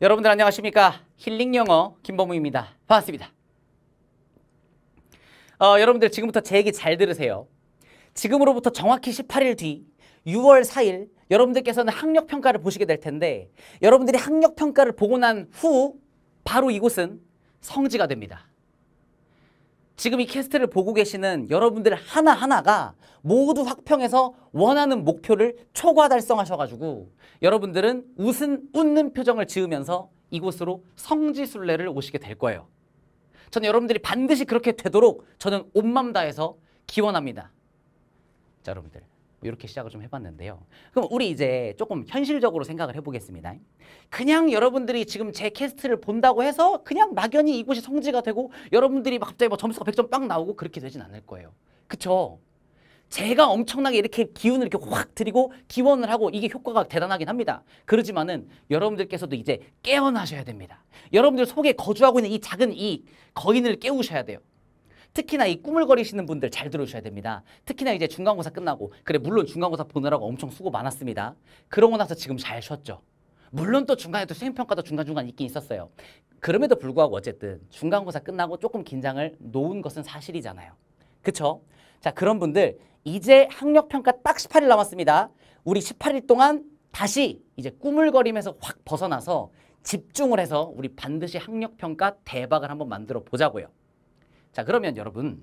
여러분들 안녕하십니까? 힐링 영어 김범우입니다. 반갑습니다. 어, 여러분들 지금부터 제 얘기 잘 들으세요. 지금으로부터 정확히 18일 뒤 6월 4일 여러분들께서는 학력평가를 보시게 될 텐데 여러분들이 학력평가를 보고 난 후 바로 이곳은 성지가 됩니다. 지금 이 캐스트를 보고 계시는 여러분들 하나하나가 모두 확평해서 원하는 목표를 초과 달성하셔가지고 여러분들은 웃은, 웃는 표정을 지으면서 이곳으로 성지순례를 오시게 될 거예요. 저는 여러분들이 반드시 그렇게 되도록 저는 온맘 다해서 기원합니다. 자, 여러분들 이렇게 시작을 좀 해봤는데요. 그럼 우리 이제 조금 현실적으로 생각을 해보겠습니다. 그냥 여러분들이 지금 제 캐스트를 본다고 해서 그냥 막연히 이곳이 성지가 되고 여러분들이 갑자기 뭐 점수가 100점 빵 나오고 그렇게 되진 않을 거예요. 그쵸? 제가 엄청나게 이렇게 기운을 이렇게 확 드리고 기원을 하고 이게 효과가 대단하긴 합니다. 그러지만은 여러분들께서도 이제 깨어나셔야 됩니다. 여러분들 속에 거주하고 있는 이 작은 이 거인을 깨우셔야 돼요. 특히나 이 꾸물거리시는 분들 잘들어주셔야 됩니다. 특히나 이제 중간고사 끝나고 그래 물론 중간고사 보느라고 엄청 수고 많았습니다. 그러고 나서 지금 잘 쉬었죠. 물론 또 중간에 또 수행평가도 중간중간 있긴 있었어요. 그럼에도 불구하고 어쨌든 중간고사 끝나고 조금 긴장을 놓은 것은 사실이잖아요. 그쵸? 자 그런 분들 이제 학력평가 딱 18일 남았습니다. 우리 18일 동안 다시 이제 꾸물거리면서확 벗어나서 집중을 해서 우리 반드시 학력평가 대박을 한번 만들어 보자고요. 자 그러면 여러분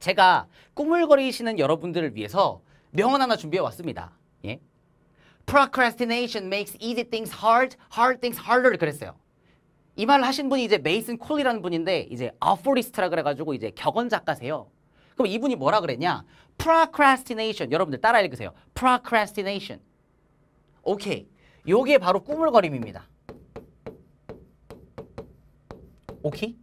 제가 꾸물거리시는 여러분들을 위해서 명언 하나 준비해 왔습니다. 예? Procrastination makes easy things hard, hard things harder 그랬어요. 이 말을 하신 분이 이제 메이슨 콜이라는 분인데 이제 아포리스트라 그래가지고 이제 격언 작가세요. 그럼 이분이 뭐라 그랬냐? Procrastination 여러분들 따라 읽으세요. Procrastination 오케이. 요게 바로 꾸물거림입니다. 오케이?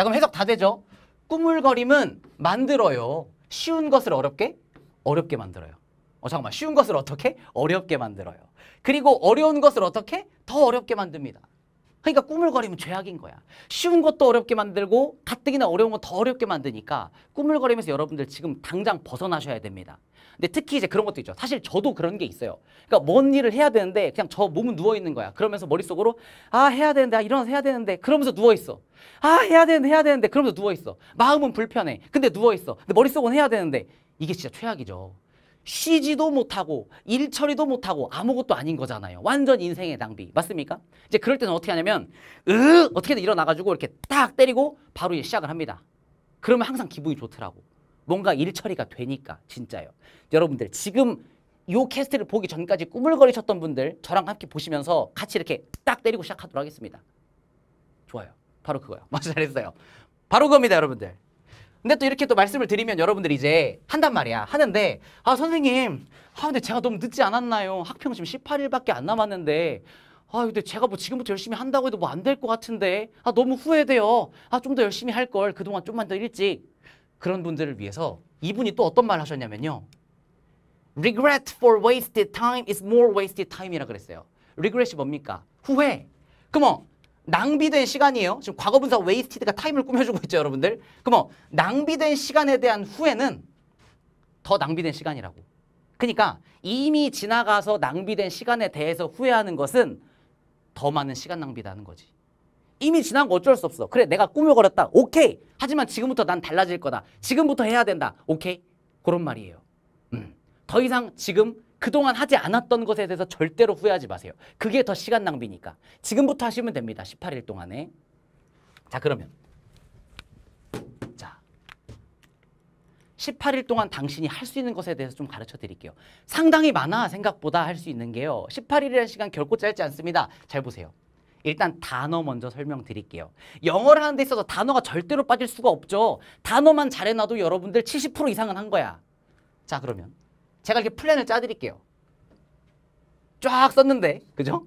자 그럼 해석 다 되죠? 꾸물거림은 만들어요. 쉬운 것을 어렵게? 어렵게 만들어요. 어 잠깐만 쉬운 것을 어떻게? 어렵게 만들어요. 그리고 어려운 것을 어떻게? 더 어렵게 만듭니다. 그러니까 꾸물거리면 죄악인 거야. 쉬운 것도 어렵게 만들고 가뜩이나 어려운 건 더 어렵게 만드니까 꾸물거리면서 여러분들 지금 당장 벗어나셔야 됩니다. 근데 특히 이제 그런 것도 있죠. 사실 저도 그런 게 있어요. 그러니까 뭔 일을 해야 되는데 그냥 저 몸은 누워 있는 거야. 그러면서 머릿속으로 아 해야 되는데 아 일어나서 해야 되는데 그러면서 누워 있어. 아 해야 되는데 해야 되는데 그러면서 누워 있어. 마음은 불편해. 근데 누워 있어. 근데 머릿속은 해야 되는데 이게 진짜 최악이죠. 쉬지도 못하고 일 처리도 못하고 아무것도 아닌 거잖아요. 완전 인생의 낭비. 맞습니까? 이제 그럴 때는 어떻게 하냐면 으 어떻게든 일어나가지고 이렇게 딱 때리고 바로 이제 시작을 합니다. 그러면 항상 기분이 좋더라고. 뭔가 일 처리가 되니까 진짜요. 여러분들 지금 요 캐스트를 보기 전까지 꾸물거리셨던 분들 저랑 함께 보시면서 같이 이렇게 딱 때리고 시작하도록 하겠습니다. 좋아요. 바로 그거요. 맞아 잘했어요. 바로 그겁니다 여러분들. 근데 또 이렇게 또 말씀을 드리면 여러분들이 이제 한단 말이야. 하는데 아 선생님 아 근데 제가 너무 늦지 않았나요? 학평 지금 18일밖에 안 남았는데 아 근데 제가 뭐 지금부터 열심히 한다고 해도 뭐 안 될 것 같은데 아 너무 후회돼요. 아 좀 더 열심히 할 걸 그동안 좀만 더 일찍 그런 분들을 위해서 이분이 또 어떤 말 하셨냐면요. Regret for wasted time is more wasted time이라 그랬어요. Regret이 뭡니까? 후회. 그럼 낭비된 시간이에요. 지금 과거 분사 웨이스티드가 타임을 꾸며주고 있죠, 여러분들. 그럼 뭐, 낭비된 시간에 대한 후회는 더 낭비된 시간이라고. 그러니까 이미 지나가서 낭비된 시간에 대해서 후회하는 것은 더 많은 시간 낭비라는 거지. 이미 지난 거 어쩔 수 없어. 그래, 내가 꾸며버렸다. 오케이. 하지만 지금부터 난 달라질 거다. 지금부터 해야 된다. 오케이. 그런 말이에요. 음. 더 이상 지금 그동안 하지 않았던 것에 대해서 절대로 후회하지 마세요. 그게 더 시간 낭비니까. 지금부터 하시면 됩니다. 18일 동안에. 자, 그러면. 자. 18일 동안 당신이 할 수 있는 것에 대해서 좀 가르쳐 드릴게요. 상당히 많아, 생각보다 할 수 있는 게요. 18일이라는 시간 결코 짧지 않습니다. 잘 보세요. 일단 단어 먼저 설명드릴게요. 영어를 하는 데 있어서 단어가 절대로 빠질 수가 없죠. 단어만 잘해놔도 여러분들 70% 이상은 한 거야. 자 그러면 제가 이렇게 플랜을 짜드릴게요. 쫙 썼는데, 그죠?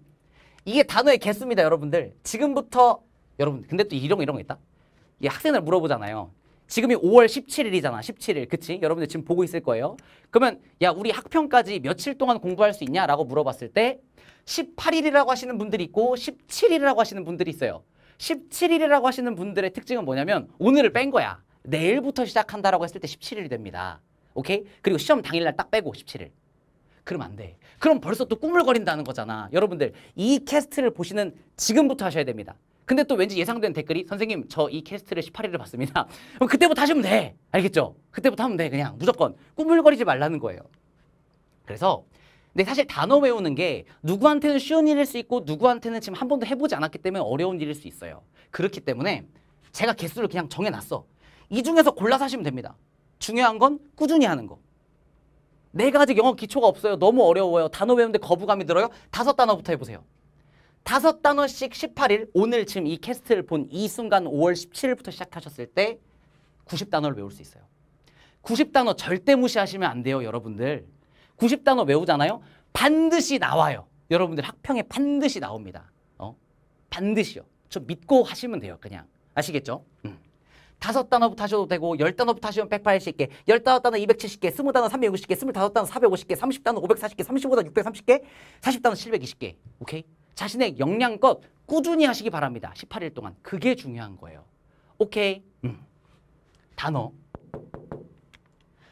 이게 단어의 개수입니다, 여러분들. 지금부터, 여러분, 근데 또 이런 거, 이런 거 있다? 이 학생들 물어보잖아요. 지금이 5월 17일이잖아, 17일. 그치? 여러분들 지금 보고 있을 거예요. 그러면, 야, 우리 학평까지 며칠 동안 공부할 수 있냐? 라고 물어봤을 때, 18일이라고 하시는 분들이 있고, 17일이라고 하시는 분들이 있어요. 17일이라고 하시는 분들의 특징은 뭐냐면, 오늘을 뺀 거야. 내일부터 시작한다라고 했을 때 17일이 됩니다. 오케이? 그리고 시험 당일날 딱 빼고 17일. 그럼 안 돼. 그럼 벌써 또 꾸물거린다는 거잖아. 여러분들 이 캐스트를 보시는 지금부터 하셔야 됩니다. 근데 또 왠지 예상된 댓글이 선생님 저 이 캐스트를 18일에 봤습니다. 그럼 그때부터 하시면 돼. 알겠죠? 그때부터 하면 돼. 그냥 무조건 꾸물거리지 말라는 거예요. 그래서 근데 사실 단어 외우는 게 누구한테는 쉬운 일일 수 있고 누구한테는 지금 한 번도 해보지 않았기 때문에 어려운 일일 수 있어요. 그렇기 때문에 제가 개수를 그냥 정해놨어. 이 중에서 골라서 하시면 됩니다. 중요한 건 꾸준히 하는 거. 네가지 영어 기초가 없어요. 너무 어려워요. 단어 외우는데 거부감이 들어요. 다섯 단어부터 해보세요. 다섯 단어씩 18일, 오늘 지금 이 캐스트를 본 이 순간 5월 17일부터 시작하셨을 때 90단어를 외울 수 있어요. 90단어 절대 무시하시면 안 돼요, 여러분들. 90단어 외우잖아요? 반드시 나와요. 여러분들 학평에 반드시 나옵니다. 어? 반드시요. 저 믿고 하시면 돼요, 그냥. 아시겠죠? 음. 다섯 단어부터 하셔도 되고 열 단어부터 하시면 180개, 열다섯 단어 270개, 스무 단어 350개, 스물다섯 단어 450개, 삼십 단어 540개, 삼십오 단어 630개, 사십 단어 720개. 오케이? 자신의 역량껏 꾸준히 하시기 바랍니다. 십팔 일 동안. 그게 중요한 거예요. 오케이? 음. 단어.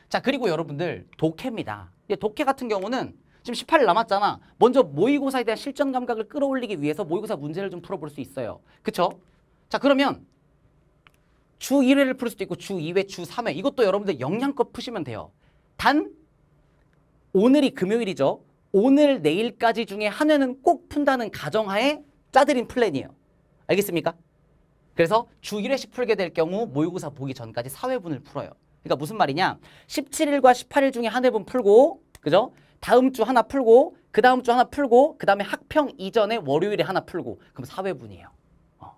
자, 그리고 여러분들 독해입니다. 독해 같은 경우는 지금 18일 남았잖아. 먼저 모의고사에 대한 실전 감각을 끌어올리기 위해서 모의고사 문제를 좀 풀어볼 수 있어요. 그쵸? 자, 그러면 주 1회를 풀 수도 있고 주 2회, 주 3회 이것도 여러분들 영양껏 푸시면 돼요. 단 오늘이 금요일이죠. 오늘 내일까지 중에 한 회는 꼭 푼다는 가정하에 짜드린 플랜이에요. 알겠습니까? 그래서 주 1회씩 풀게 될 경우 모의고사 보기 전까지 4회분을 풀어요. 그러니까 무슨 말이냐? 17일과 18일 중에 한 회분 풀고 그죠? 다음 주 하나 풀고 그 다음 주 하나 풀고 그 다음에 학평 이전에 월요일에 하나 풀고 그럼 4회분이에요. 어.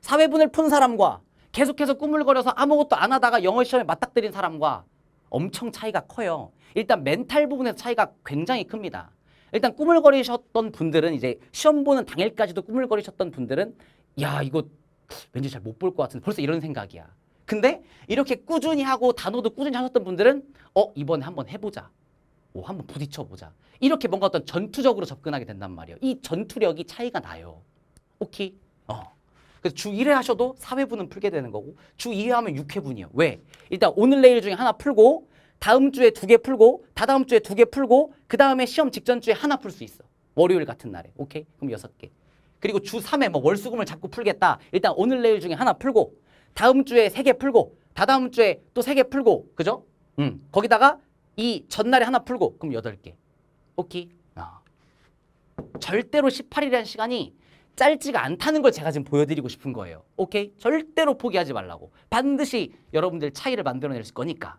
4회분을 푼 사람과 계속해서 꾸물거려서 아무것도 안 하다가 영어 시험에 맞닥뜨린 사람과 엄청 차이가 커요. 일단 멘탈 부분에서 차이가 굉장히 큽니다. 일단 꾸물거리셨던 분들은 이제 시험 보는 당일까지도 꾸물거리셨던 분들은 야 이거 왠지 잘 못 볼 것 같은데 벌써 이런 생각이야. 근데 이렇게 꾸준히 하고 단어도 꾸준히 하셨던 분들은 어 이번에 한번 해보자. 오 한번 부딪혀 보자. 이렇게 뭔가 어떤 전투적으로 접근하게 된단 말이에요. 이 전투력이 차이가 나요. 오케이. 어. 그래서 주 1회 하셔도 4회분은 풀게 되는 거고 주 2회 하면 6회분이에요. 왜? 일단 오늘 내일 중에 하나 풀고 다음 주에 두 개 풀고 다다음 주에 두 개 풀고 그 다음에 시험 직전 주에 하나 풀 수 있어. 월요일 같은 날에. 오케이? 그럼 여섯 개. 그리고 주 3회 뭐 월수금을 자꾸 풀겠다. 일단 오늘 내일 중에 하나 풀고 다음 주에 세 개 풀고 다다음 주에 또 세 개 풀고 그죠? 음. 거기다가 이 전날에 하나 풀고 그럼 여덟 개. 오케이? 아. 절대로 18일이라는 시간이 짧지가 않다는 걸 제가 지금 보여드리고 싶은 거예요. 오케이? 절대로 포기하지 말라고. 반드시 여러분들 차이를 만들어낼 거니까.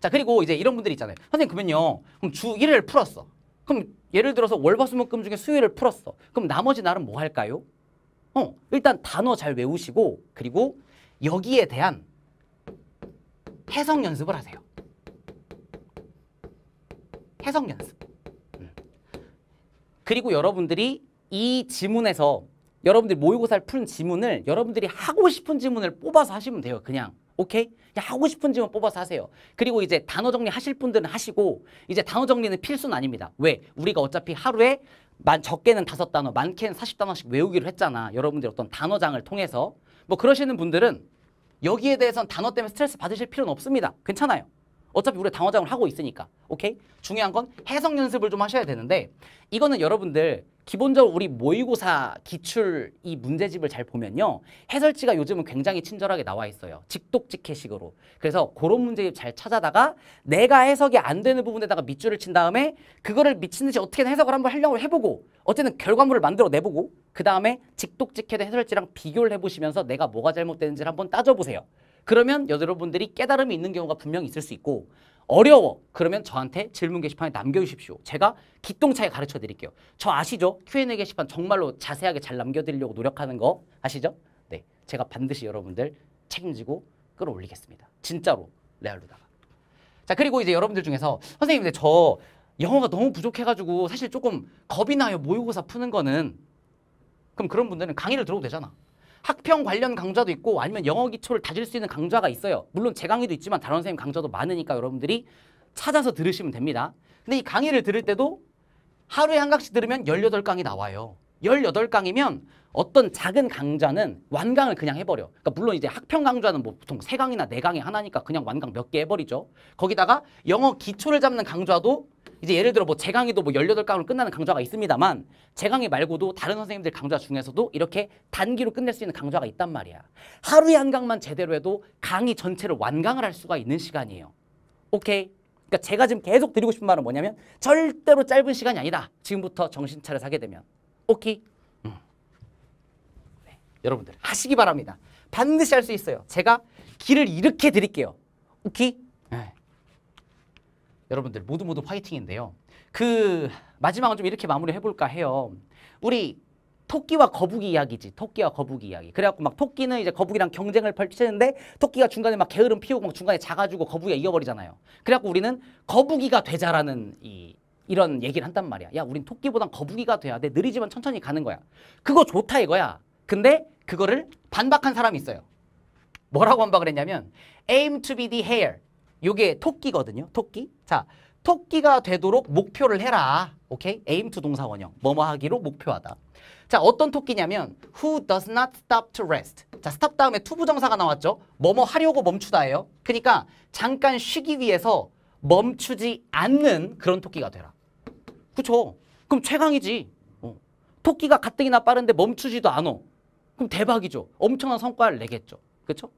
자, 그리고 이제 이런 분들이 있잖아요. 선생님, 그러면요. 그럼 주1를 풀었어. 그럼 예를 들어서 월화수목금 중에 수요일을 풀었어. 그럼 나머지 날은 뭐 할까요? 어, 일단 단어 잘 외우시고 그리고 여기에 대한 해석 연습을 하세요. 해석 연습. 음. 그리고 여러분들이 이 지문에서 여러분들이 모의고사를 푸는 지문을 여러분들이 하고 싶은 지문을 뽑아서 하시면 돼요. 그냥. 오케이? 하고 싶은 지문 뽑아서 하세요. 그리고 이제 단어 정리 하실 분들은 하시고 이제 단어 정리는 필수는 아닙니다. 왜? 우리가 어차피 하루에 만 적게는 다섯 단어, 많게는 사십 단어씩 외우기로 했잖아. 여러분들 이 어떤 단어장을 통해서. 뭐 그러시는 분들은 여기에 대해서는 단어 때문에 스트레스 받으실 필요는 없습니다. 괜찮아요. 어차피 우리 당화장을 하고 있으니까. 오케이? 중요한 건 해석 연습을 좀 하셔야 되는데 이거는 여러분들 기본적으로 우리 모의고사 기출 이 문제집을 잘 보면요. 해설지가 요즘은 굉장히 친절하게 나와 있어요. 직독직해식으로. 그래서 그런 문제집 잘 찾아다가 내가 해석이 안 되는 부분에다가 밑줄을 친 다음에 그거를 미친 듯이 어떻게든 해석을 한번 하려고 해보고 어쨌든 결과물을 만들어 내보고 그 다음에 직독직해도 해설지랑 비교를 해보시면서 내가 뭐가 잘못되는지를 한번 따져보세요. 그러면 여러분들이 깨달음이 있는 경우가 분명히 있을 수 있고 어려워 그러면 저한테 질문 게시판에 남겨주십시오. 제가 기똥차게 가르쳐 드릴게요. 저 아시죠? Q&A 게시판 정말로 자세하게 잘 남겨드리려고 노력하는 거 아시죠? 네, 제가 반드시 여러분들 책임지고 끌어올리겠습니다. 진짜로 레알로다가. 자 그리고 이제 여러분들 중에서 선생님 근데 저 영어가 너무 부족해가지고 사실 조금 겁이 나요 모의고사 푸는 거는 그럼 그런 분들은 강의를 들어도 되잖아. 학평 관련 강좌도 있고 아니면 영어 기초를 다질 수 있는 강좌가 있어요. 물론 제 강의도 있지만 다른 선생님 강좌도 많으니까 여러분들이 찾아서 들으시면 됩니다. 근데 이 강의를 들을 때도 하루에 한 강씩 들으면 열여덟 강이 나와요. 열여덟 강이면 어떤 작은 강좌는 완강을 그냥 해버려. 그러니까 물론 이제 학평 강좌는 뭐 보통 세강이나네강이 하나니까 그냥 완강 몇 개 해버리죠. 거기다가 영어 기초를 잡는 강좌도 이제 예를 들어 뭐 재강의도 뭐 18강으로 끝나는 강좌가 있습니다만 재강의 말고도 다른 선생님들 강좌 중에서도 이렇게 단기로 끝낼 수 있는 강좌가 있단 말이야. 하루에 한 강만 제대로 해도 강의 전체를 완강을 할 수가 있는 시간이에요. 오케이? 그러니까 제가 지금 계속 드리고 싶은 말은 뭐냐면 절대로 짧은 시간이 아니다. 지금부터 정신 차려 서하게 되면. 오케이? 음. 네. 여러분들 하시기 바랍니다. 반드시 할 수 있어요. 제가 길을 이렇게 드릴게요. 오케이? 네. 여러분들 모두 모두 화이팅인데요. 그 마지막은 좀 이렇게 마무리 해볼까 해요. 우리 토끼와 거북이 이야기지. 토끼와 거북이 이야기. 그래갖고 막 토끼는 이제 거북이랑 경쟁을 펼치는데 토끼가 중간에 막 게으름 피우고 막 중간에 작아지고 거북이가 이어버리잖아요 그래갖고 우리는 거북이가 되자라는 이 이런 얘기를 한단 말이야. 야, 우린 토끼보단 거북이가 돼야 돼. 느리지만 천천히 가는 거야. 그거 좋다 이거야. 근데 그거를 반박한 사람이 있어요. 뭐라고 반박을 했냐면 aim to be the hare. 요게 토끼거든요. 토끼. 자, 토끼가 되도록 목표를 해라. 오케이? aim to 동사 원형. 뭐뭐 하기로 목표하다. 자, 어떤 토끼냐면 who does not stop to rest. 자, stop 다음에 to 부정사가 나왔죠. 뭐뭐 하려고 멈추다예요. 그러니까 잠깐 쉬기 위해서 멈추지 않는 그런 토끼가 되라. 그쵸? 그럼 최강이지. 어. 토끼가 가뜩이나 빠른데 멈추지도 않어. 그럼 대박이죠. 엄청난 성과를 내겠죠. 그쵸?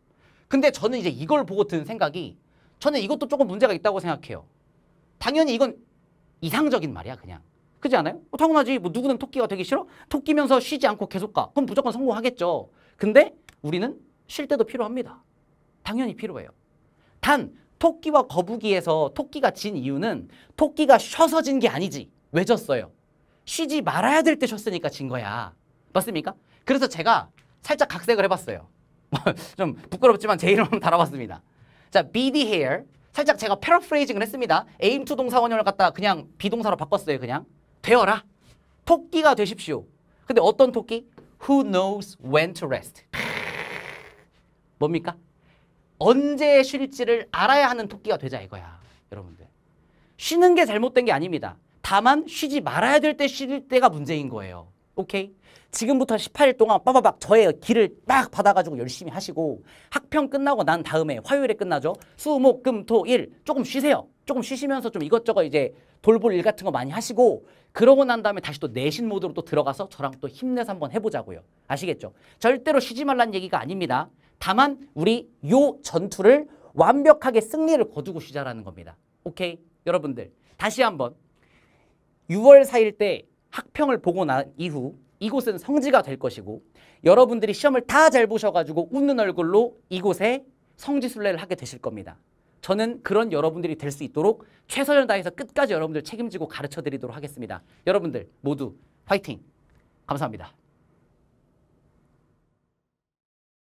근데 저는 이제 이걸 보고 드는 생각이 저는 이것도 조금 문제가 있다고 생각해요. 당연히 이건 이상적인 말이야 그냥. 그렇지 않아요? 어, 당연하지. 뭐 누구는 토끼가 되기 싫어? 토끼면서 쉬지 않고 계속 가. 그럼 무조건 성공하겠죠. 근데 우리는 쉴 때도 필요합니다. 당연히 필요해요. 단 토끼와 거북이에서 토끼가 진 이유는 토끼가 쉬어서 진 게 아니지. 왜 졌어요? 쉬지 말아야 될 때 쉬었으니까 진 거야. 맞습니까? 그래서 제가 살짝 각색을 해봤어요. 좀 부끄럽지만 제 이름을 달아봤습니다. 자, be the hair. 살짝 제가 패러프레이징을 했습니다. aim to 동사 원형을 갖다 가 그냥 비동사로 바꿨어요. 그냥 되어라. 토끼가 되십시오. 근데 어떤 토끼? Who knows when to rest. 뭡니까? 언제 쉴지를 알아야 하는 토끼가 되자 이거야. 여러분들. 쉬는 게 잘못된 게 아닙니다. 다만 쉬지 말아야 될 때 쉴 때가 문제인 거예요. 오케이? 지금부터 18일 동안 빠바박 저의 길을 딱 받아가지고 열심히 하시고 학평 끝나고 난 다음에 화요일에 끝나죠. 수, 목, 금, 토, 일 조금 쉬세요. 조금 쉬시면서 좀 이것저것 이제 돌볼 일 같은 거 많이 하시고 그러고 난 다음에 다시 또 내신 모드로 또 들어가서 저랑 또 힘내서 한번 해보자고요. 아시겠죠? 절대로 쉬지 말란 얘기가 아닙니다. 다만 우리 요 전투를 완벽하게 승리를 거두고 쉬자라는 겁니다. 오케이? 여러분들 다시 한번 6월 4일 때 학평을 보고 난 이후 이곳은 성지가 될 것이고 여러분들이 시험을 다 잘 보셔가지고 웃는 얼굴로 이곳에 성지 순례를 하게 되실 겁니다. 저는 그런 여러분들이 될 수 있도록 최선을 다해서 끝까지 여러분들 책임지고 가르쳐 드리도록 하겠습니다. 여러분들 모두 화이팅! 감사합니다.